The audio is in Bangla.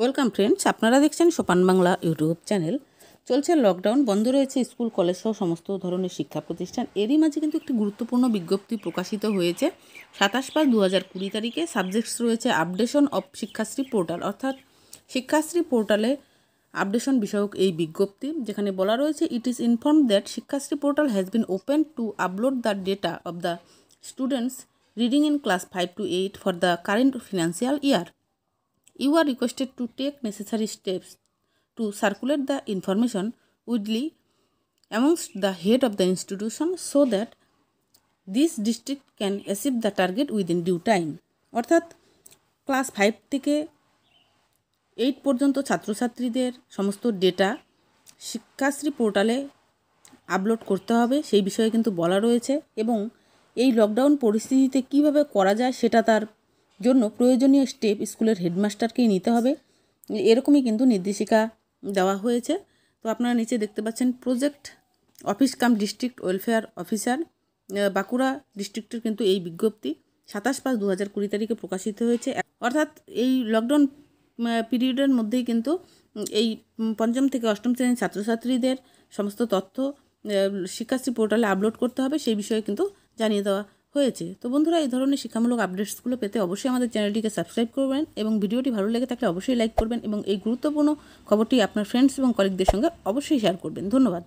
ওয়েলকাম ফ্রেন্ডস আপনারা দেখছেন সোপান বাংলা ইউটিউব চ্যানেল চলছে লকডাউন বন্ধ রয়েছে স্কুল কলেজ সহ সমস্ত ধরনের শিক্ষা প্রতিষ্ঠান এরই মাঝে কিন্তু একটি গুরুত্বপূর্ণ বিজ্ঞপ্তি প্রকাশিত হয়েছে সাতাশ পাঁচ দু হাজার কুড়ি তারিখে সাবজেক্টস রয়েছে আপডেশন অফ শিক্ষাশ্রী পোর্টাল অর্থাৎ শিক্ষাশ্রী পোর্টালে আপডেশন বিষয়ক এই বিজ্ঞপ্তি যেখানে বলা রয়েছে it is inform that Shikshashree portal has been open to upload the data of the students reading in class five to eight for the current financial year you are requested to take necessary steps to circulate the information widely amongst the head of the institution so that this district can achieve the target within due time অর্থাৎ ক্লাস ফাইভ থেকে এইট পর্যন্ত ছাত্রছাত্রীদের সমস্ত ডেটা শিক্ষাশ্রী পোর্টালে আপলোড করতে হবে সেই বিষয়ে কিন্তু বলা রয়েছে এবং এই লকডাউন পরিস্থিতিতে কীভাবে করা যায় সেটা তার জন্য প্রয়োজনীয় স্টেপ স্কুলের হেডমাস্টারকেই নিতে হবে এরকমই কিন্তু নির্দেশিকা দেওয়া হয়েছে তো আপনারা নিচে দেখতে পাচ্ছেন project office cum district welfare officer Bankura ডিস্ট্রিক্টের কিন্তু এই বিজ্ঞপ্তি সাতাশ পাঁচ দু হাজার কুড়ি তারিখে প্রকাশিত হয়েছে অর্থাৎ এই লকডাউন পিরিয়ডের মধ্যেই কিন্তু এই পঞ্চম থেকে অষ্টম শ্রেণীর ছাত্রছাত্রীদের সমস্ত তথ্য শিক্ষাশ্রী পোর্টালে আপলোড করতে হবে সেই বিষয়ে কিন্তু জানিয়ে দেওয়া হয়েছে তো বন্ধুরা এই ধরনের শিক্ষামূলক আপডেটসগুলো পেতে অবশ্যই আমাদের চ্যানেলটিকে সাবস্ক্রাইব করবেন এবং ভিডিওটি ভালো লেগে থাকলে অবশ্যই লাইক করবেন এবং এই গুরুত্বপূর্ণ খবরটি আপনার ফ্রেন্ডস এবং কলিগদের সঙ্গে অবশ্যই শেয়ার করবেন ধন্যবাদ